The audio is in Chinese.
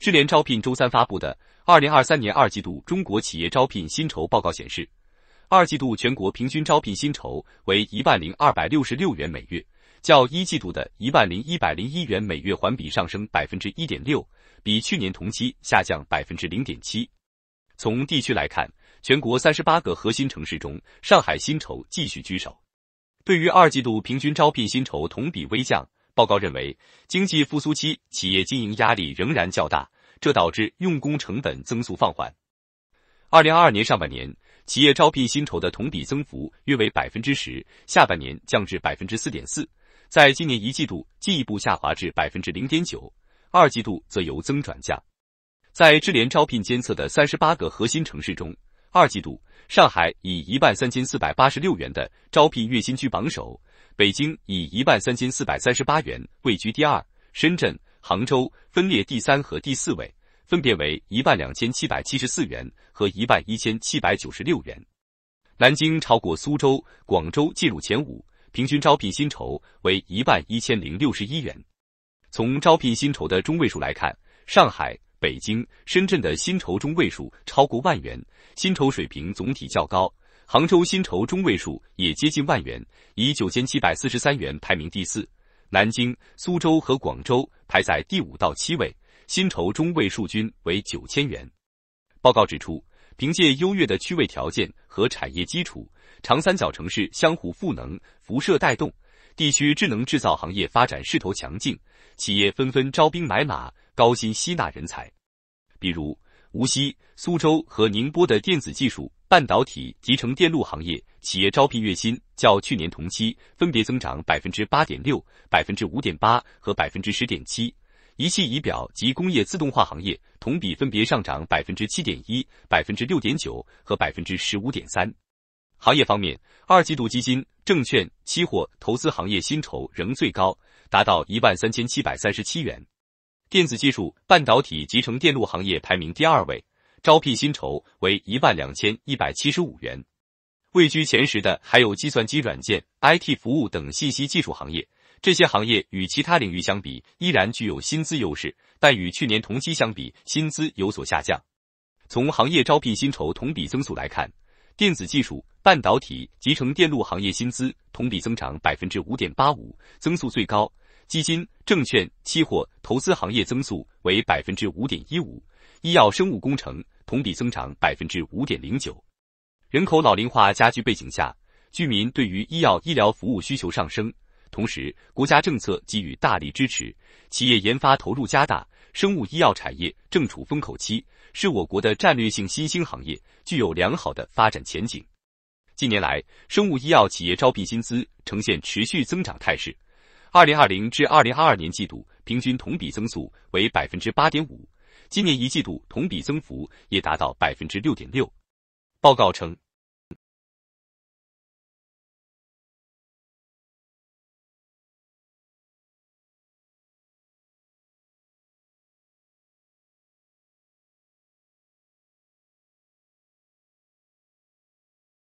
智联招聘周三发布的《二零二三年二季度中国企业招聘薪酬报告》显示，二季度全国平均招聘薪酬为一万零二百六十六元每月，较一季度的一万零一百零一元每月环比上升百分之一点六，比去年同期下降百分之零点七。从地区来看，全国三十八个核心城市中，上海薪酬继续居首。对于二季度平均招聘薪酬同比微降。报告认为，经济复苏期企业经营压力仍然较大，这导致用工成本增速放缓。二零二二年上半年，企业招聘薪酬的同比增幅约为百分之十，下半年降至百分之四点四，在今年一季度进一步下滑至百分之零点九，二季度则由增转降。在智联招聘监测的三十八个核心城市中，二季度上海以一万三千四百八十六元的招聘月薪居榜首。北京以一万三千四百三十八元位居第二，深圳、杭州分列第三和第四位，分别为一万两千七百七十四元和一万一千七百九十六元。南京超过苏州、广州进入前五，平均招聘薪酬为一万一千零六十一元。从招聘薪酬的中位数来看，上海、北京、深圳的薪酬中位数超过万元，薪酬水平总体较高。杭州薪酬中位数也接近万元，以九千七百四十三元排名第四。南京、苏州和广州排在第五到七位，薪酬中位数均为九千元。报告指出，凭借优越的区位条件和产业基础，长三角城市相互赋能、辐射带动，地区智能制造行业发展势头强劲，企业纷纷招兵买马，高薪吸纳人才。比如无锡、苏州和宁波的电子技术。半导体集成电路行业企业招聘月薪较去年同期分别增长百分之八点六、百分之五点八和百分之十点七。仪器仪表及工业自动化行业同比分别上涨百分之七点一、百分之六点九和百分之十五点三。行业方面，二季度基金、证券、期货投资行业薪酬仍最高，达到一万三千七百三十七元。电子技术、半导体集成电路行业排名第二位。招聘薪酬为一万两千一百七十五元，位居前十的还有计算机软件、IT 服务等信息技术行业。这些行业与其他领域相比，依然具有薪资优势，但与去年同期相比，薪资有所下降。从行业招聘薪酬同比增速来看，电子技术、半导体、集成电路行业薪资同比增长百分之五点八五，增速最高。基金、证券、期货投资行业增速为百分之五点一五，医药生物工程同比增长百分之五点零九。人口老龄化加剧背景下，居民对于医药医疗服务需求上升，同时国家政策给予大力支持，企业研发投入加大，生物医药产业正处风口期，是我国的战略性新兴行业，具有良好的发展前景。近年来，生物医药企业招聘薪资呈现持续增长态势。2020至2022年季度平均同比增速为8.5%，今年一季度同比增幅也达到6.6%。报告称。